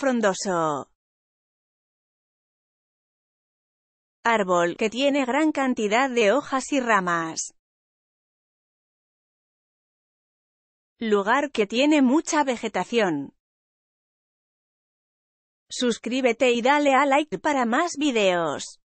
frondoso. Árbol que tiene gran cantidad de hojas y ramas. Lugar que tiene mucha vegetación. Suscríbete y dale a like para más videos.